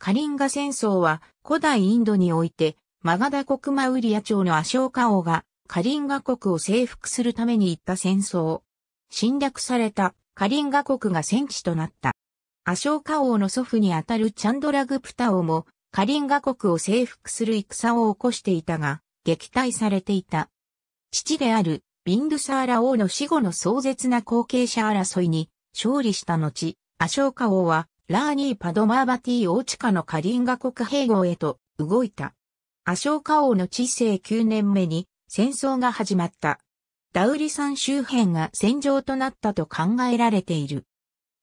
カリンガ戦争は古代インドにおいてマガダ国マウリア朝のアショーカ王がカリンガ国を征服するために行った戦争。侵略されたカリンガ国が戦地となった。アショーカ王の祖父にあたるチャンドラグプタ王もカリンガ国を征服する戦を起こしていたが撃退されていた。父であるビンドサーラ王の死後の壮絶な後継者争いに勝利した後、アショーカ王はラーニー・パドマーバティ・オーチカのカリンガ国併合へと動いた。アショーカ王の治世9年目に戦争が始まった。ダウリ山周辺が戦場となったと考えられている。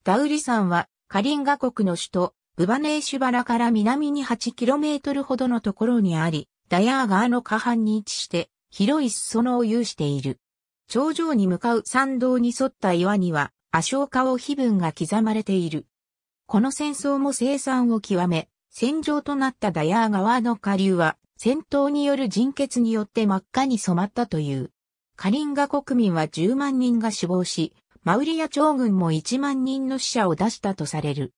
ダウリ山はカリンガ国の首都ブバネーシュバラから南に 8km ほどのところにあり、ダヤー川の下半に位置して広い裾野を有している。頂上に向かう山道に沿った岩には、アショーカ王碑文が刻まれている。この戦争も生産を極め、戦場となったダヤー川の下流は、戦闘による人血によって真っ赤に染まったという。カリンガ国民は10万人が死亡し、マウリア朝軍も1万人の死者を出したとされる。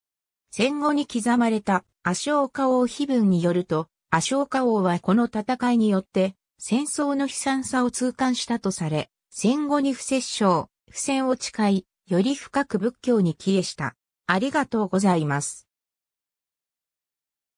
戦後に刻まれたアショーカ王碑文によると、アショーカ王はこの戦いによって戦争の悲惨さを痛感したとされ、戦後に不摂生、不戦を誓い、より深く仏教に帰依した。ありがとうございます。